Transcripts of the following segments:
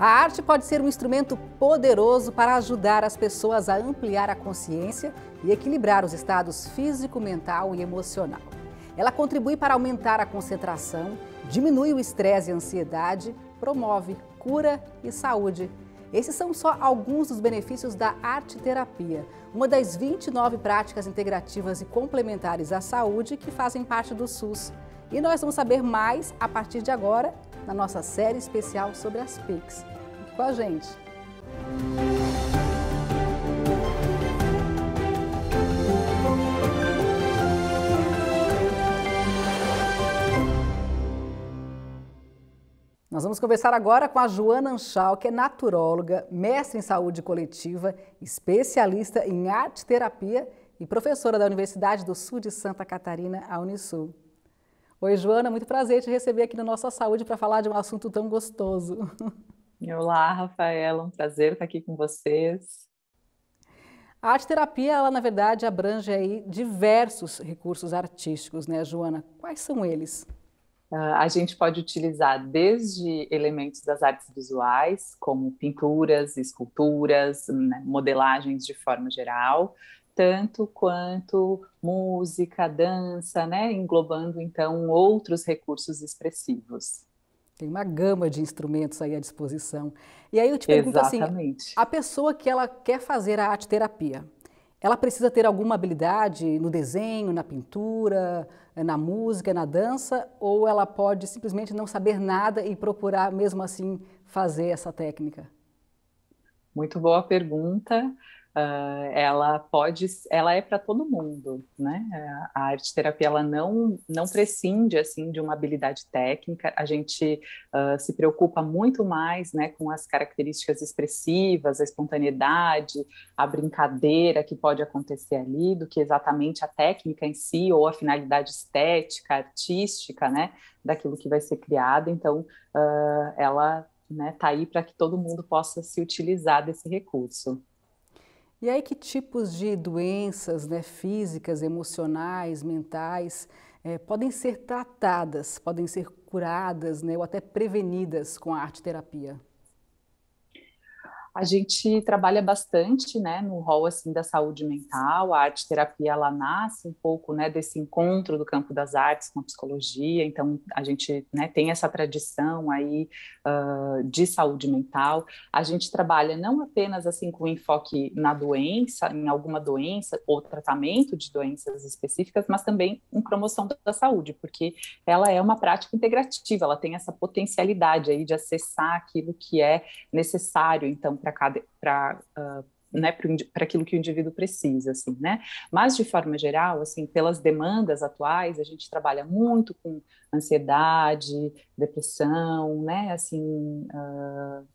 A arte pode ser um instrumento poderoso para ajudar as pessoas a ampliar a consciência e equilibrar os estados físico, mental e emocional. Ela contribui para aumentar a concentração, diminui o estresse e a ansiedade, promove cura e saúde. Esses são só alguns dos benefícios da arteterapia, uma das 29 práticas integrativas e complementares à saúde que fazem parte do SUS. E nós vamos saber mais a partir de agora na nossa série especial sobre as PICs. Fique com a gente! Nós vamos conversar agora com a Joana Anchal, que é naturóloga, mestre em saúde coletiva, especialista em arte terapia e professora da Universidade do Sul de Santa Catarina, a Unisul. Oi, Joana, muito prazer te receber aqui na Nossa Saúde para falar de um assunto tão gostoso. Olá, Rafaela, um prazer estar aqui com vocês. A arte terapia, ela na verdade abrange aí diversos recursos artísticos, né, Joana? Quais são eles? Ah, a gente pode utilizar desde elementos das artes visuais, como pinturas, esculturas, né, modelagens de forma geral, tanto quanto música, dança, né? englobando então outros recursos expressivos. Tem uma gama de instrumentos aí à disposição. E aí eu te pergunto assim, Exatamente. assim, a pessoa que ela quer fazer a arte terapia, ela precisa ter alguma habilidade no desenho, na pintura, na música, na dança, ou ela pode simplesmente não saber nada e procurar mesmo assim fazer essa técnica? Muito boa pergunta. Uh, ela pode, ela é para todo mundo, né? A arte terapia ela não não prescinde assim de uma habilidade técnica. A gente uh, se preocupa muito mais, né, com as características expressivas, a espontaneidade, a brincadeira que pode acontecer ali, do que exatamente a técnica em si ou a finalidade estética, artística, né, daquilo que vai ser criado. Então, uh, ela né, tá aí para que todo mundo possa se utilizar desse recurso. E aí que tipos de doenças né, físicas, emocionais, mentais é, podem ser tratadas, podem ser curadas né, ou até prevenidas com a arte terapia? a gente trabalha bastante, né, no rol assim da saúde mental, a arte terapia ela nasce um pouco, né, desse encontro do campo das artes com a psicologia. Então a gente, né, tem essa tradição aí uh, de saúde mental. A gente trabalha não apenas assim com enfoque na doença, em alguma doença ou tratamento de doenças específicas, mas também em promoção da saúde, porque ela é uma prática integrativa. Ela tem essa potencialidade aí de acessar aquilo que é necessário. Então para cada para uh, ah, né, para aquilo que o indivíduo precisa, assim, né? Mas de forma geral, assim, pelas demandas atuais, a gente trabalha muito com ansiedade, depressão, né? Assim, uh,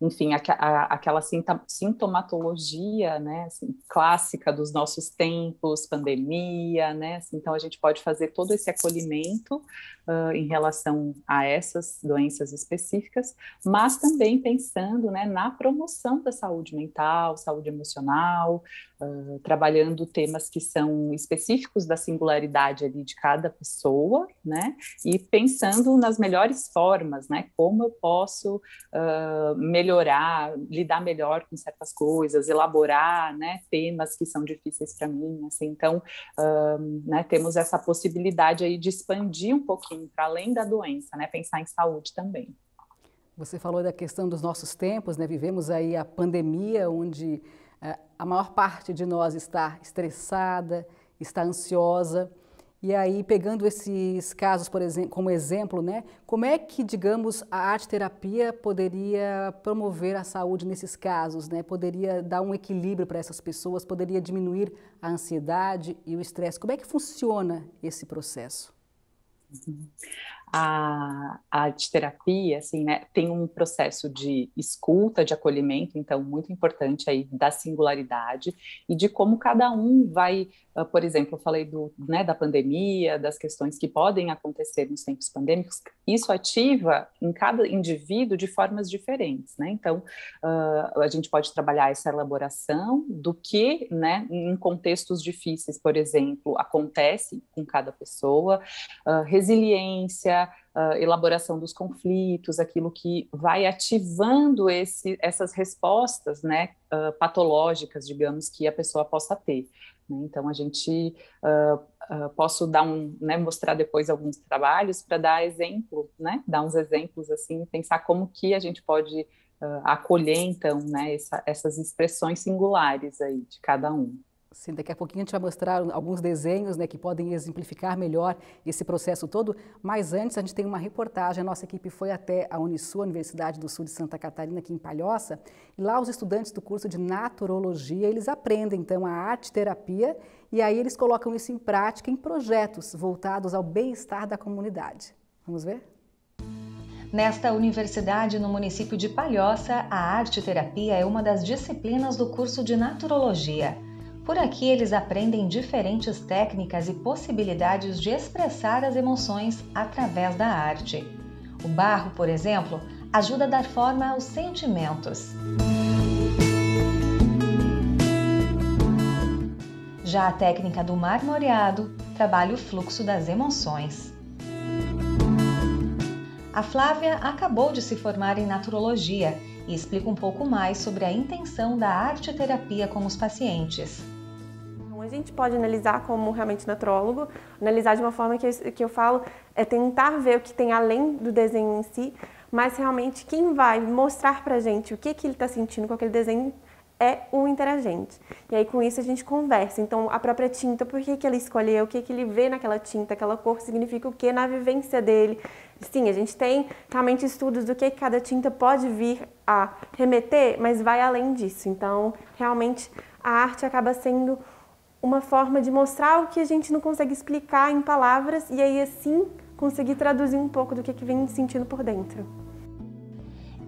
enfim, a, a, aquela sintomatologia, né? Assim, clássica dos nossos tempos, pandemia, né? Assim, então a gente pode fazer todo esse acolhimento uh, em relação a essas doenças específicas, mas também pensando né, na promoção da saúde mental, saúde emocional, uh, trabalhando temas que são específicos da singularidade ali de cada pessoa, né, e pensando nas melhores formas, né, como eu posso uh, melhorar, lidar melhor com certas coisas, elaborar, né, temas que são difíceis para mim, assim, então, né, temos essa possibilidade aí de expandir um pouquinho bem, assim, para além da doença, né? Pensar em saúde também. Você falou da questão dos nossos tempos, né? Vivemos aí a pandemia, onde eh, a maior parte de nós está estressada, está ansiosa. E aí, pegando esses casos, por exemplo, como exemplo, né? Como é que, digamos, a arte terapia poderia promover a saúde nesses casos, né? Poderia dar um equilíbrio para essas pessoas, poderia diminuir a ansiedade e o estresse. Como é que funciona esse processo? Mm-hmm. a, a terapia, assim, né, tem um processo de escuta, de acolhimento, então muito importante aí da singularidade e de como cada um vai, ah, por exemplo, eu falei do, né, da pandemia, das questões que podem acontecer nos tempos pandêmicos, isso ativa em cada indivíduo de formas diferentes, né, então uh, a gente pode trabalhar essa elaboração do que, né, em contextos difíceis, por exemplo, acontece com cada pessoa, uh, resiliência, uh, elaboração dos conflitos, aquilo que vai ativando esse, essas respostas né, uh, patológicas, digamos, que a pessoa possa ter. Né. Então, a gente uh, uh, posso dar um, né, mostrar depois alguns trabalhos para dar exemplo, né, dar uns exemplos assim, pensar como que a gente pode uh, acolher então, né, essa, essas expressões singulares aí de cada um. Sim, daqui a pouquinho a gente vai mostrar alguns desenhos né, que podem exemplificar melhor esse processo todo, mas antes a gente tem uma reportagem, a nossa equipe foi até a Unisul, Universidade do Sul de Santa Catarina, aqui em Palhoça, e lá os estudantes do curso de Naturologia, eles aprendem então a arte-terapia e aí eles colocam isso em prática em projetos voltados ao bem-estar da comunidade. Vamos ver? Nesta universidade, no município de Palhoça, a arte-terapia é uma das disciplinas do curso de Naturologia. Por aqui eles aprendem diferentes técnicas e possibilidades de expressar as emoções através da arte. O barro, por exemplo, ajuda a dar forma aos sentimentos. Já a técnica do marmoreado trabalha o fluxo das emoções. A Flávia acabou de se formar em naturologia e explica um pouco mais sobre a intenção da arte terapia com os pacientes. Então, a gente pode analisar como realmente naturólogo, analisar de uma forma que eu, que eu falo, é tentar ver o que tem além do desenho em si, mas realmente quem vai mostrar pra gente o que, que ele está sentindo com aquele desenho é o interagente. E aí com isso a gente conversa. Então a própria tinta, por que, que ele escolheu, o que, que ele vê naquela tinta, aquela cor significa o que na vivência dele. Sim, a gente tem realmente estudos do que cada tinta pode vir a remeter, mas vai além disso. Então realmente a arte acaba sendo uma forma de mostrar o que a gente não consegue explicar em palavras e aí assim conseguir traduzir um pouco do que, que vem sentindo por dentro.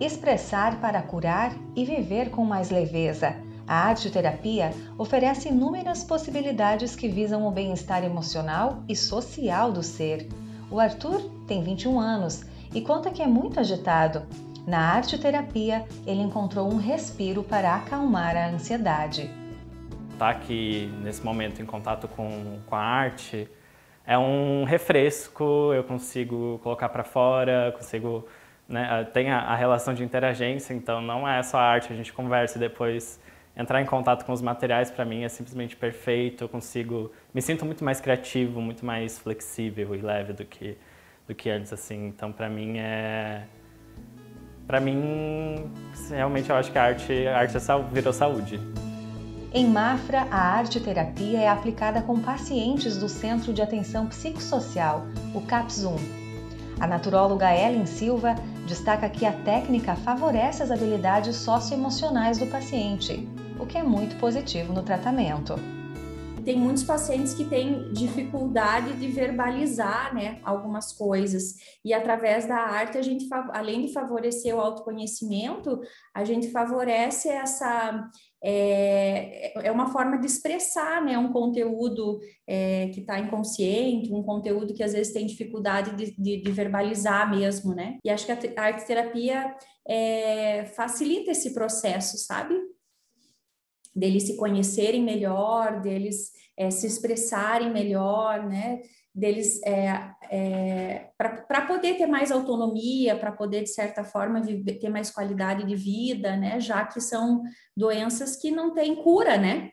Expressar para curar e viver com mais leveza. A arteterapia oferece inúmeras possibilidades que visam o bem-estar emocional e social do ser. O Arthur tem 21 anos e conta que é muito agitado. Na arteterapia, ele encontrou um respiro para acalmar a ansiedade estar tá aqui nesse momento em contato com, com a arte é um refresco, eu consigo colocar para fora, consigo. Né, tem a, a, relação de interagência, então não é só a arte, a gente conversa e depois entrar em contato com os materiais para mim é simplesmente perfeito, eu consigo. Me sinto muito mais criativo, muito mais flexível e leve do que, do que antes, assim. Então para mim é. Para mim, realmente eu acho que a arte, a arte é, virou saúde. Em Mafra, a arte terapia é aplicada com pacientes do Centro de Atenção Psicossocial, o CAPS-1. A naturóloga Ellen Silva destaca que a técnica favorece as habilidades socioemocionais do paciente, o que é muito positivo no tratamento tem muitos pacientes que têm dificuldade de verbalizar, né, algumas coisas. E através da arte, a gente, além de favorecer o autoconhecimento, a gente favorece essa é, é uma forma de expressar né, um conteúdo é, que está inconsciente, um conteúdo que às vezes tem dificuldade de, de, de verbalizar mesmo, né? E acho que a, arte terapia é, facilita esse processo, sabe? deles se conhecerem melhor, deles é, se expressarem melhor, né? deles é, é, para poder ter mais autonomia, para poder de certa forma viver, ter mais qualidade de vida, né? Já que são doenças que não têm cura, né?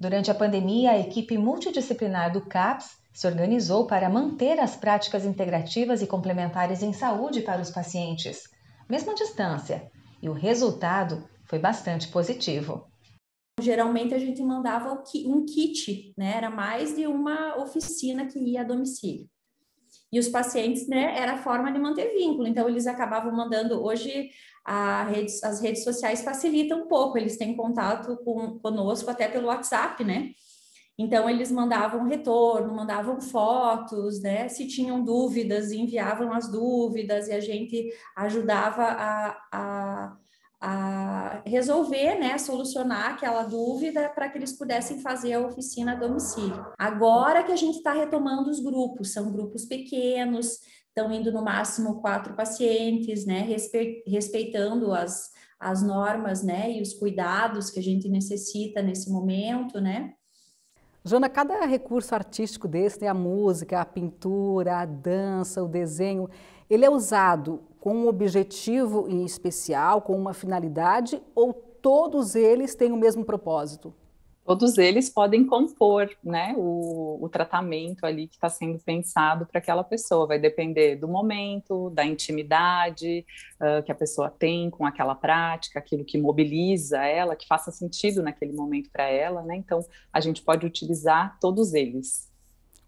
Durante a pandemia, a equipe multidisciplinar do CAPS se organizou para manter as práticas integrativas e complementares em saúde para os pacientes, mesmo à distância, e o resultado foi bastante positivo geralmente a gente mandava um kit, né? Era mais de uma oficina que ia a domicílio. E os pacientes, né, era a forma de manter vínculo. Então, eles acabavam mandando. Hoje, rede, as redes sociais facilitam um pouco, eles têm contato com, conosco até pelo WhatsApp, né? Então, eles mandavam retorno, mandavam fotos, né? Se tinham dúvidas, enviavam as dúvidas e a gente ajudava a, a a resolver, né, solucionar aquela dúvida para que eles pudessem fazer a oficina a domicílio. Agora que a gente está retomando os grupos, são grupos pequenos, estão indo no máximo quatro pacientes, né, respeitando as, as normas, né, e os cuidados que a gente necessita nesse momento, né. Jona, cada recurso artístico desse, né, a música, a pintura, a dança, o desenho, ele é usado com um objetivo em especial, com uma finalidade, ou todos eles têm o mesmo propósito? Todos eles podem compor né, o, o tratamento ali que está sendo pensado para aquela pessoa. Vai depender do momento, da intimidade uh, que a pessoa tem com aquela prática, aquilo que mobiliza ela, que faça sentido naquele momento para ela. Né? Então, a gente pode utilizar todos eles.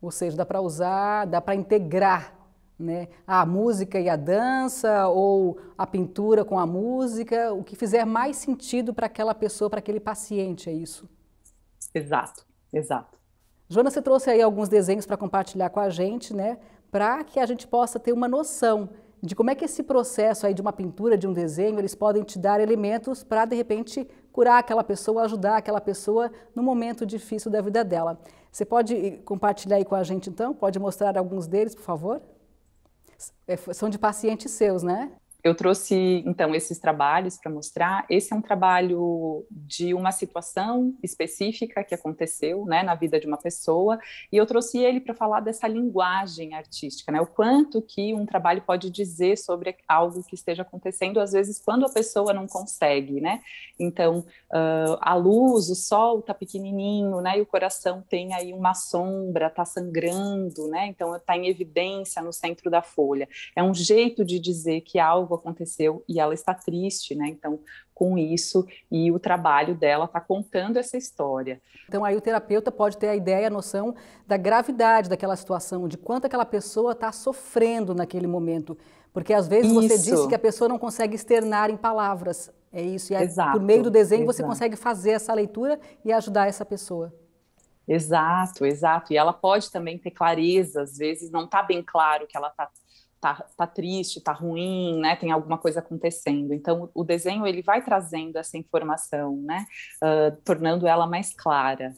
Ou seja, dá para usar, dá para integrar né? A música e a dança ou a pintura com a música, o que fizer mais sentido para aquela pessoa, para aquele paciente, é isso. Exato, exato. Joana, você trouxe aí alguns desenhos para compartilhar com a gente, né? Para que a gente possa ter uma noção de como é que esse processo aí de uma pintura, de um desenho, eles podem te dar elementos para de repente curar aquela pessoa, ajudar aquela pessoa no momento difícil da vida dela. Você pode eh, compartilhar aí com a gente então? Pode mostrar alguns deles, por favor? É, são de pacientes seus, né? eu trouxe então esses trabalhos para mostrar. Esse é um trabalho de uma situação específica que aconteceu, né, na vida de uma pessoa, e eu trouxe ele para falar dessa linguagem artística, né, o quanto que um trabalho pode dizer sobre algo que esteja acontecendo, às vezes quando a pessoa não consegue, né? Então, uh, a luz, o sol tá pequenininho, né, e o coração tem aí uma sombra, tá sangrando, né? Então, tá em evidência no centro da folha. É um jeito de dizer que algo algo aconteceu e ela está triste, né? Então, com isso e o trabalho dela está contando essa história. Então, aí o terapeuta pode ter a ideia, a noção da gravidade daquela situação, de quanto aquela pessoa está sofrendo naquele momento. Porque às vezes isso. você disse que a pessoa não consegue externar em palavras. É isso. E aí, exato, por meio do desenho exato. você consegue fazer essa leitura e ajudar essa pessoa. Exato, exato. E ela pode também ter clareza, às vezes não está bem claro que ela está tá, tá triste, tá ruim, né? Tem alguma coisa acontecendo. Então, o desenho ele vai trazendo essa informação, né? Uh, tornando ela mais clara.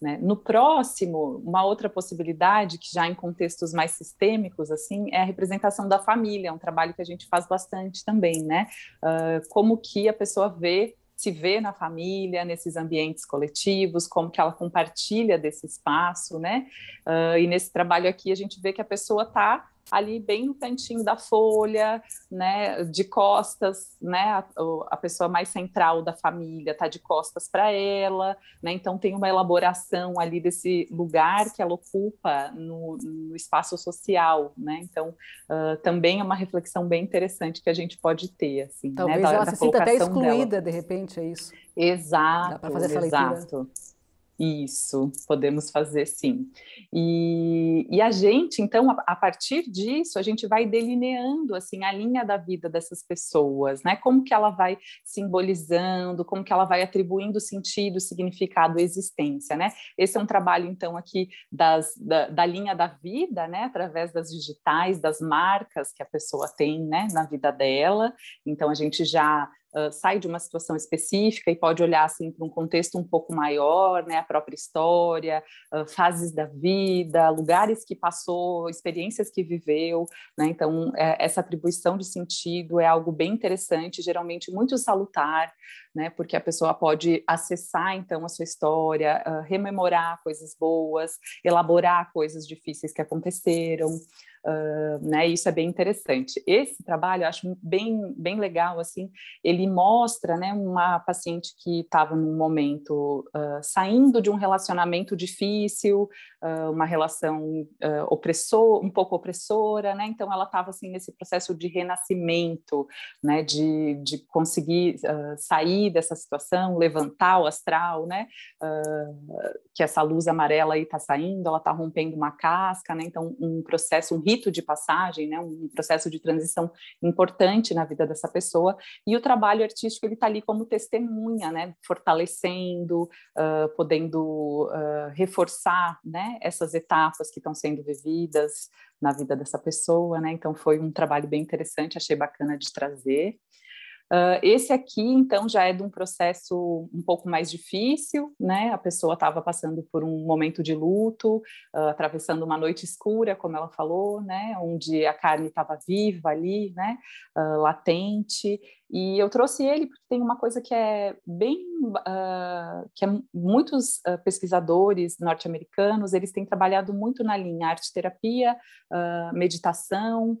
Né? No próximo, uma outra possibilidade, que já em contextos mais sistêmicos, assim, é a representação da família, é um trabalho que a gente faz bastante também, né? Uh, como que a pessoa vê se vê na família, nesses ambientes coletivos, como que ela compartilha desse espaço, né? Uh, e nesse trabalho aqui a gente vê que a pessoa está ali bem no cantinho da folha, né, de costas, né, a, a pessoa mais central da família tá de costas para ela, né, então tem uma elaboração ali desse lugar que ela ocupa no, no espaço social, né, então uh, também é uma reflexão bem interessante que a gente pode ter, assim, né, Talvez né, da, ela da se sinta até excluída, dela. de repente, é isso? Exato, Dá fazer essa exato. Leitura. Isso, podemos fazer sim. E, e a gente, então, a, a, partir disso, a gente vai delineando assim a linha da vida dessas pessoas, né? Como que ela vai simbolizando, como que ela vai atribuindo sentido, significado, existência, né? Esse é um trabalho, então, aqui das, da, da linha da vida, né? Através das digitais, das marcas que a pessoa tem, né? Na vida dela. Então, a gente já sai de uma situação específica e pode olhar assim para um contexto um pouco maior, né, a própria história, uh, fases da vida, lugares que passou, experiências que viveu, né? Então é, essa atribuição de sentido é algo bem interessante, geralmente muito salutar, né, porque a pessoa pode acessar então a sua história, uh, rememorar coisas boas, elaborar coisas difíceis que aconteceram uh, né? Isso é bem interessante. Esse trabalho eu acho bem, bem legal, assim, ele mostra, né, uma paciente que estava num momento uh, saindo de um relacionamento difícil, uh, uma relação opressor, um pouco opressora, né? Então ela estava assim nesse processo de renascimento, né? De, de conseguir sair dessa situação, levantar o astral, né? que essa luz amarela aí está saindo, ela está rompendo uma casca, né? Então um processo, um rito de passagem, né, um processo de transição importante na vida dessa pessoa, e o trabalho artístico ele está ali como testemunha, né, fortalecendo, uh, podendo uh, reforçar, né, essas etapas que estão sendo vividas na vida dessa pessoa, né, então foi um trabalho bem interessante, achei bacana de trazer. Uh, esse aqui, então, já é de um processo um pouco mais difícil, né? A pessoa estava passando por um momento de luto, uh, atravessando uma noite escura, como ela falou, né? Onde a carne estava viva ali, né? Uh, latente, e eu trouxe ele porque tem uma coisa que é bem, uh, que é muitos uh, pesquisadores norte-americanos, eles têm trabalhado muito na linha arte-terapia, uh, ah, meditação,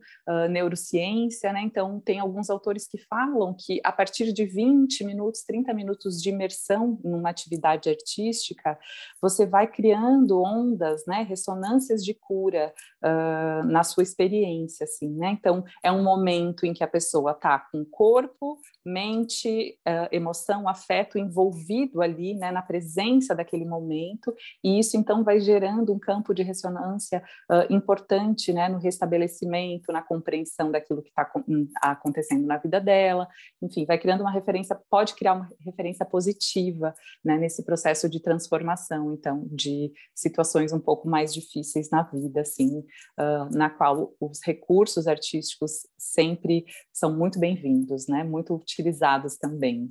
neurociência, né? Então, tem alguns autores que falam que a partir de 20 minutos, 30 minutos de imersão numa atividade artística, você vai criando ondas, né? Ressonâncias de cura na sua experiência, assim, né? Então, é um momento em que a pessoa está com o corpo, corpo, mente, eh, emoção, afeto envolvido ali, né, na presença daquele momento, e isso então vai gerando um campo de ressonância uh, importante, né, no restabelecimento, na compreensão daquilo que está hum, acontecendo na vida dela, enfim, vai criando uma referência, pode criar uma referência positiva, né, nesse processo de transformação, então, de situações um pouco mais difíceis na vida, assim, uh, na qual os recursos artísticos sempre são muito bem-vindos, né, muito utilizadas também.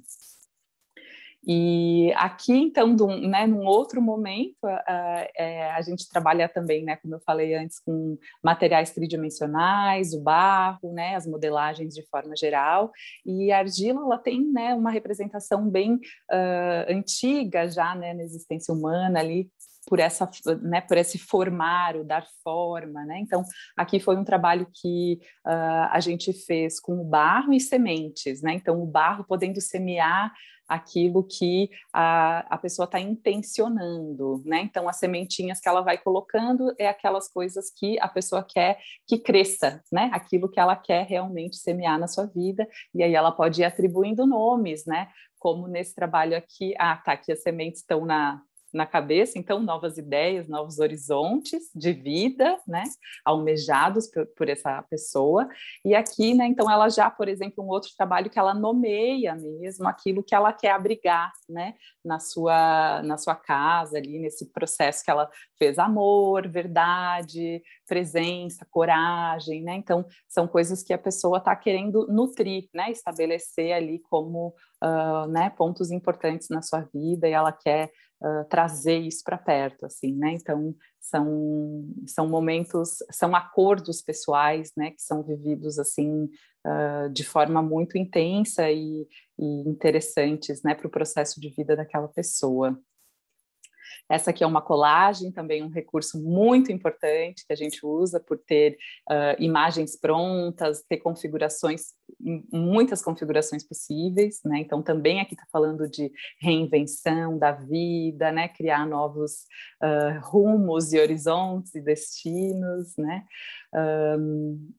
E aqui, então, dum, né, num outro momento, a, é, a gente trabalha também, né, como eu falei antes, com materiais tridimensionais, o barro, né, as modelagens de forma geral. E a argila ela tem né, uma representação bem uh, antiga já né, na existência humana ali, por essa, né, por esse formar, o dar forma, né? Então, aqui foi um trabalho que uh, a gente fez com o barro e sementes, né? Então, o barro podendo semear aquilo que a, a pessoa está intencionando, né? Então, as sementinhas que ela vai colocando é aquelas coisas que a pessoa quer que cresça, né? Aquilo que ela quer realmente semear na sua vida, e aí ela pode ir atribuindo nomes, né? Como nesse trabalho aqui, ah, tá, aqui as sementes estão na na cabeça, então novas ideias, novos horizontes de vida, né, almejados por, por essa pessoa. E aqui, né, então ela já, por exemplo, um outro trabalho que ela nomeia mesmo aquilo que ela quer abrigar, né, na sua na sua casa ali nesse processo que ela fez amor, verdade, presença, coragem, né? Então são coisas que a pessoa está querendo nutrir, né, estabelecer ali como uh, né, pontos importantes na sua vida e ela quer trazer isso para perto, assim, né? Então são são momentos, são acordos pessoais, né? Que são vividos assim uh, de forma muito intensa e, e interessantes, né? Para o processo de vida daquela pessoa. Essa aqui é uma colagem, também um recurso muito importante que a gente usa por ter uh, imagens prontas, ter configurações, hum, muitas configurações possíveis, né? Então, também aqui está falando de reinvenção da vida, né? Criar novos uh, rumos e horizontes e destinos, né? Um,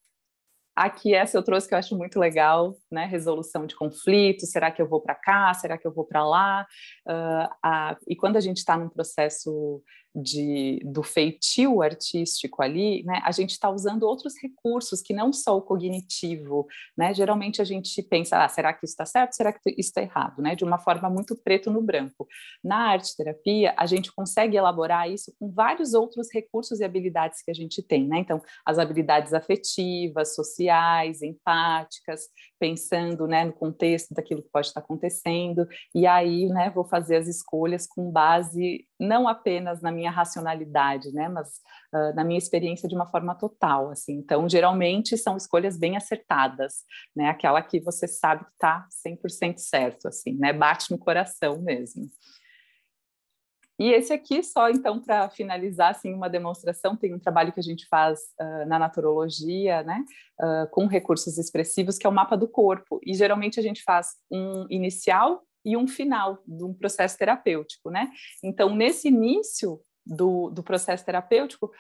Aqui essa eu trouxe que eu acho muito legal, né? Resolução de conflitos. Será que eu vou para cá? Será que eu vou para lá? Uh, a, e quando a gente está num processo de, do feitio artístico ali, né, a gente está usando outros recursos que não só o cognitivo. Né? Geralmente a gente pensa, ah, será que isso está certo? Será que isso está errado? Né? De uma forma muito preto no branco. Na arte terapia, a gente consegue elaborar isso com vários outros recursos e habilidades que a gente tem. Né? Então, as habilidades afetivas, sociais, empáticas, pensando né, no contexto daquilo que pode estar acontecendo. E aí, né, vou fazer as escolhas com base não apenas na minha racionalidade, né, mas uh, na minha experiência de uma forma total, assim. Então, geralmente são escolhas bem acertadas, né, aquela que você sabe que tá 100% certo, assim, né, bate no coração mesmo. E esse aqui, só então para finalizar assim, uma demonstração, tem um trabalho que a gente faz uh, na naturologia, né, uh, com recursos expressivos, que é o mapa do corpo. E geralmente a gente faz um inicial, e um final de um processo terapêutico, né? Então, nesse início do, do processo terapêutico,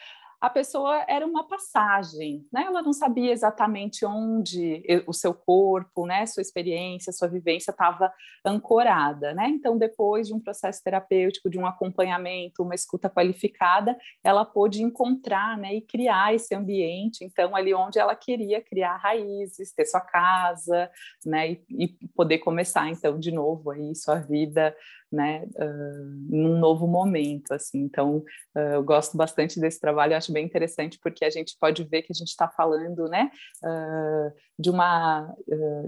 a pessoa era uma passagem, né? Ela não sabia exatamente onde o seu corpo, né, sua experiência, sua vivência estava ancorada, né? Então, depois de um processo terapêutico, de um acompanhamento, uma escuta qualificada, ela pôde encontrar, né, e criar esse ambiente, então ali onde ela queria criar raízes, ter sua casa, né, e, e poder começar então de novo aí sua vida né, uh, num novo momento, assim. Então, uh, eu gosto bastante desse trabalho, acho bem interessante porque a gente pode ver que a gente está falando, né, uh, de uma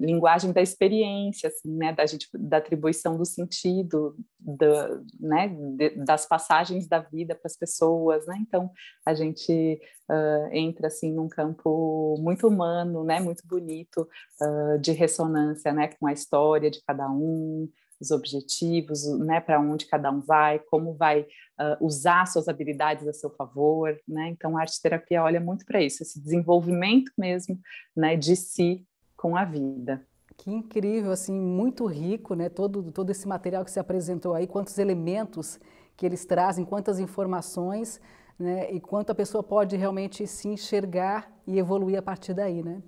linguagem da experiência, assim, né, da, gente, da atribuição do sentido, do, né, de, das passagens da vida para as pessoas, né. Então, a gente entra assim num campo muito humano, né, muito bonito de ressonância, né, com a história de cada um os objetivos, né, para onde cada um vai, como vai uh, usar suas habilidades a seu favor, né? Então a arte terapia olha muito para isso, esse desenvolvimento mesmo, né, de si com a vida. Que incrível, assim, muito rico, né? Todo todo esse material que se apresentou aí, quantos elementos que eles trazem, quantas informações, né? E quanto a pessoa pode realmente se enxergar e evoluir a partir daí, né?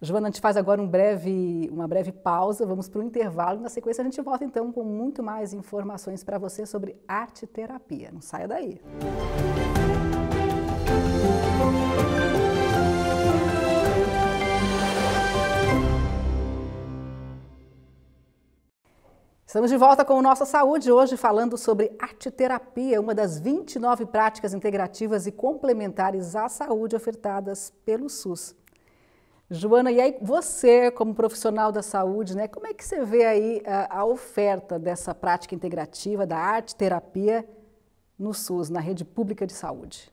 Joana, a gente faz agora um breve, uma breve pausa, vamos para o intervalo. Na sequência, a gente volta então com muito mais informações para você sobre arte terapia. Não saia daí. Estamos de volta com o Nossa Saúde, hoje falando sobre arteterapia, uma das 29 práticas integrativas e complementares à saúde ofertadas pelo SUS. Joana, e aí você, como profissional da saúde, né, como é que você vê aí a, eh, a oferta dessa prática integrativa da arte terapia no SUS, na rede pública de saúde?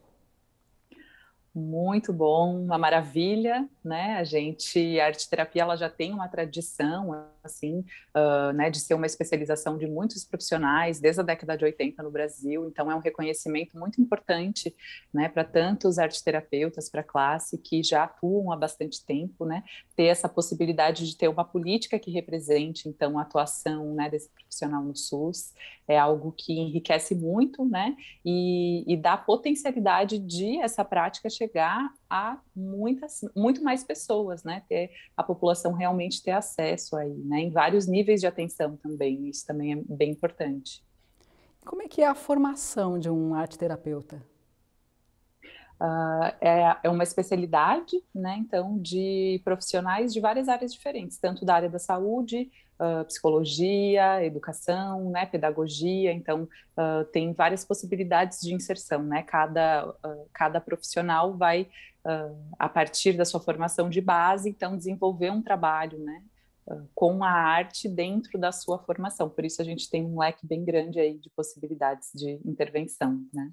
Muito bom, uma maravilha, né? A gente, a arte terapia, ela já tem uma tradição, assim, uh, né, de ser uma especialização de muitos profissionais desde a década de 80 no Brasil. Então, é um reconhecimento muito importante, né, para tantos arteterapeutas, para a classe que já atuam há bastante tempo, né, ter essa possibilidade de ter uma política que represente, então, a atuação, né, desse profissional no SUS é algo que enriquece muito, né, e, e dá potencialidade de essa prática chegar chegar a muitas, muito mais pessoas, né? Ter a população realmente ter acesso aí, né? Em vários níveis de atenção também. Isso também é bem importante. Como é que é a formação de um arte terapeuta? Uh, é, é, uma especialidade, né, então, de profissionais de várias áreas diferentes, tanto da área da saúde, uh, psicologia, educação, né, pedagogia, então, uh, tem várias possibilidades de inserção, né, cada, cada profissional vai, a partir da sua formação de base, então, desenvolver um trabalho, né, com a arte dentro da sua formação, por isso a gente tem um leque bem grande aí de possibilidades de intervenção, né.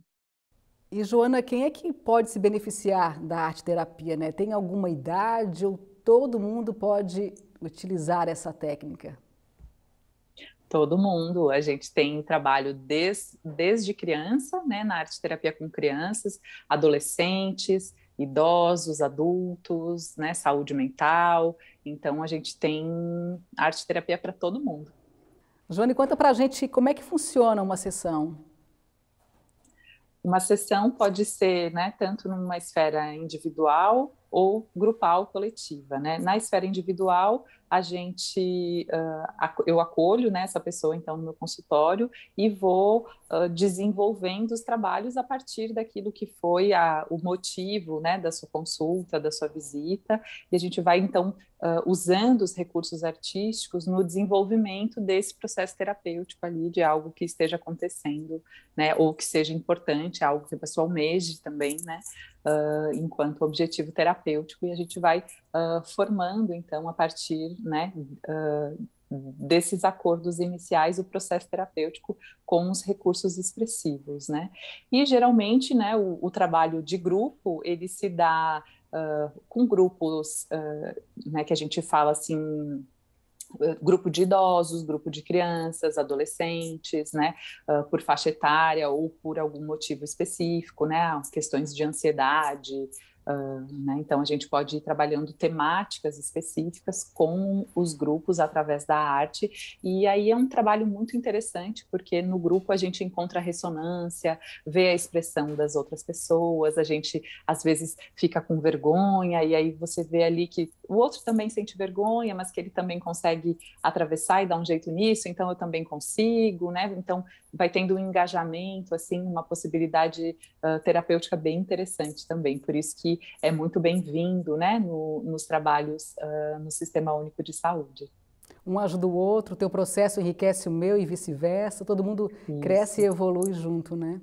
E Joana, quem é que pode se beneficiar da arte terapia? Né? Tem alguma idade ou todo mundo pode utilizar essa técnica? Todo mundo. A gente tem trabalho des, desde criança, né, na arte terapia com crianças, adolescentes, idosos, adultos, né, saúde mental. Então a gente tem arte terapia para todo mundo. Joane, conta para a gente como é que funciona uma sessão. Uma sessão pode ser né, tanto numa esfera individual, ou grupal coletiva. Né? Na esfera individual, a gente, uh, eu acolho né, essa pessoa então no meu consultório e vou uh, desenvolvendo os trabalhos a partir daquilo que foi a, o motivo né, da sua consulta, da sua visita, e a gente vai então uh, usando os recursos artísticos no desenvolvimento desse processo terapêutico ali de algo que esteja acontecendo, né, ou que seja importante, algo que a pessoa almeje também, né, uh, enquanto objetivo terapêutico, e a gente vai uh, formando, então, a partir né, uh, desses acordos iniciais o processo terapêutico com os recursos expressivos, né? E geralmente, né, o, o trabalho de grupo ele se dá uh, com grupos, uh, né, que a gente fala assim grupo de idosos, grupo de crianças, adolescentes, né, ah, por faixa etária ou por algum motivo específico, né, questões de ansiedade, Uh, né? Então, a gente pode ir trabalhando temáticas específicas com os grupos através da arte, e aí é um trabalho muito interessante, porque no grupo a gente encontra a ressonância, vê a expressão das outras pessoas, a gente às vezes fica com vergonha, e aí você vê ali que o outro também sente vergonha, mas que ele também consegue atravessar e dar um jeito nisso, então eu também consigo, né? Então, vai tendo um engajamento, assim, uma possibilidade uh, terapêutica bem interessante também, por isso que é muito bem-vindo né, no, nos trabalhos uh, no Sistema Único de Saúde. Um ajuda o outro, o teu processo enriquece o meu e vice-versa, todo mundo Isso. cresce e evolui junto, né?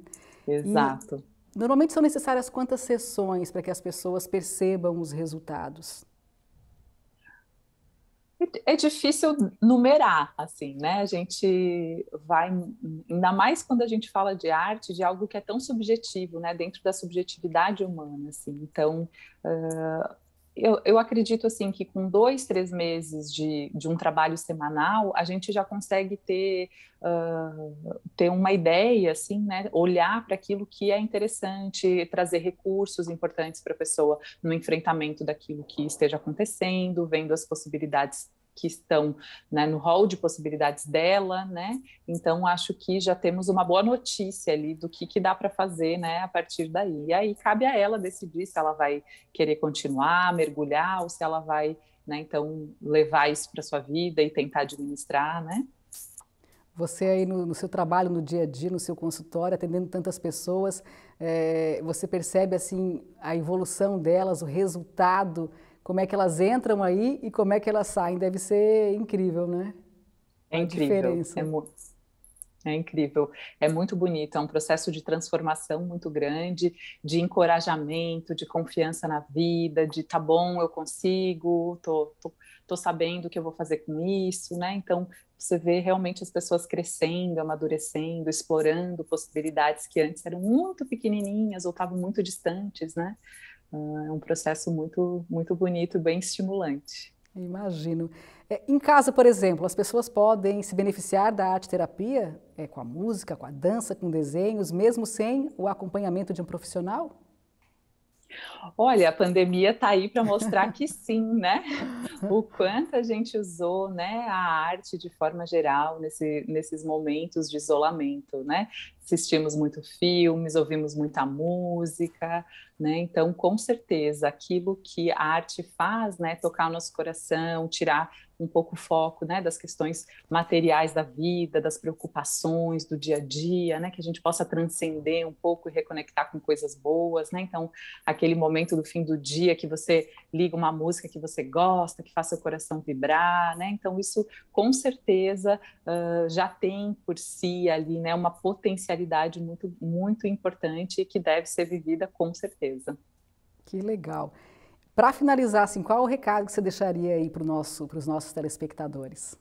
Exato. E, normalmente são necessárias quantas sessões para que as pessoas percebam os resultados? é difícil numerar, assim, né? A gente vai, ainda mais quando a gente fala de arte, de algo que é tão subjetivo, né? Dentro da subjetividade humana, assim. Então, uh, eu, eu acredito, assim, que com dois, três meses de, de um trabalho semanal, a gente já consegue ter, uh, ter uma ideia, assim, né? Olhar para aquilo que é interessante, trazer recursos importantes para a pessoa no enfrentamento daquilo que esteja acontecendo, vendo as possibilidades que estão né, no hall de possibilidades dela, né? Então acho que já temos uma boa notícia ali do que, que dá para fazer, né, a partir daí. E aí cabe a ela decidir se ela vai querer continuar, mergulhar ou se ela vai, né, então levar isso para sua vida e tentar administrar, né? Você aí no, no, seu trabalho, no dia a dia, no seu consultório, atendendo tantas pessoas, é, você percebe assim a evolução delas, o resultado como é que elas entram aí e como é que elas saem. Deve ser incrível, né? É A incrível. Diferença. É muito... É incrível, é muito bonito, é um processo de transformação muito grande, de encorajamento, de confiança na vida, de tá bom, eu consigo, tô, tô, tô sabendo o que eu vou fazer com isso, né? Então, você vê realmente as pessoas crescendo, amadurecendo, explorando possibilidades que antes eram muito pequenininhas ou estavam muito distantes, né? Ah, é um processo muito, muito bonito, bem estimulante. Imagino. É, em casa, por exemplo, as pessoas podem se beneficiar da arte terapia é, com a música, com a dança, com desenhos, mesmo sem o acompanhamento de um profissional? Olha, a pandemia está aí para mostrar que sim, né? O quanto a gente usou né, a arte de forma geral nesse, nesses momentos de isolamento, né? assistimos muito filmes, ouvimos muita música, né? Então, com certeza, aquilo que a arte faz, né, tocar o nosso coração, tirar um pouco o foco, né, das questões materiais da vida, das preocupações do dia a dia, né, que a gente possa transcender um pouco e reconectar com coisas boas, né? Então, aquele momento do fim do dia que você liga uma música que você gosta, que faça o coração vibrar, né? Então, isso com certeza uh, já tem por si ali, né, uma potencialidade realidade muito, muito importante e que deve ser vivida com certeza. Que legal. Para finalizar, assim, qual o recado que você deixaria aí para nosso, os nossos telespectadores?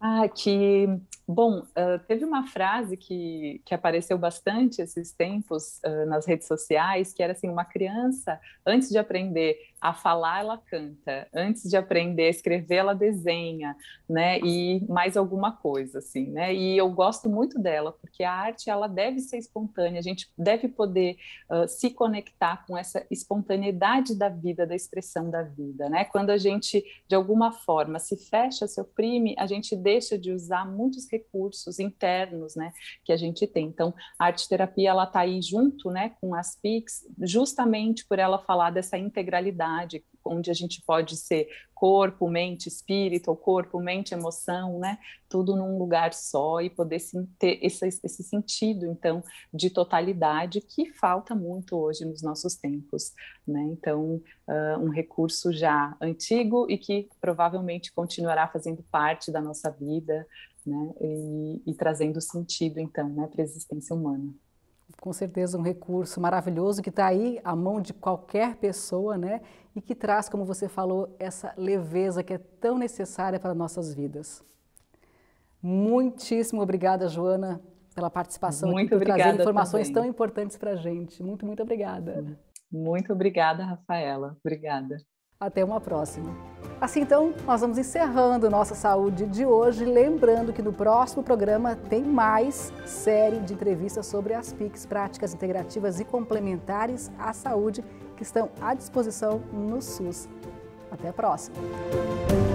Ah, que bom. Uh, teve uma frase que, que apareceu bastante esses tempos uh, nas redes sociais, que era assim: uma criança, antes de aprender a falar, ela canta; antes de aprender a escrever, ela desenha, né? E mais alguma coisa, assim, né? E eu gosto muito dela, porque a arte ela deve ser espontânea. A gente deve poder uh, se conectar com essa espontaneidade da vida, da expressão da vida, né? Quando a gente de alguma forma se fecha, se oprime, a gente deixa de usar muitos recursos internos, né, que a gente tem. Então, a arte terapia ela tá aí junto, né, com as PICs, justamente por ela falar dessa integralidade onde a gente pode ser corpo, mente, espírito, ou corpo, mente, emoção, né? Tudo num lugar só e poder ter esse, esse sentido, então, de totalidade que falta muito hoje nos nossos tempos, né? Então, uh, um recurso já antigo e que provavelmente continuará fazendo parte da nossa vida, né? E, e trazendo sentido, então, né? Para a existência humana com certeza um recurso maravilhoso que está aí à mão de qualquer pessoa, né? e que traz, como você falou, essa leveza que é tão necessária para nossas vidas. Muitíssimo obrigada, Joana, pela participação muito aqui, por trazer informações também. tão importantes para a gente. Muito, muito obrigada. Muito obrigada, Rafaela. Obrigada. Até uma próxima. Assim então, nós vamos encerrando nossa saúde de hoje, lembrando que no próximo programa tem mais série de entrevistas sobre as PICs, práticas integrativas e complementares à saúde que estão à disposição no SUS. Até a próxima!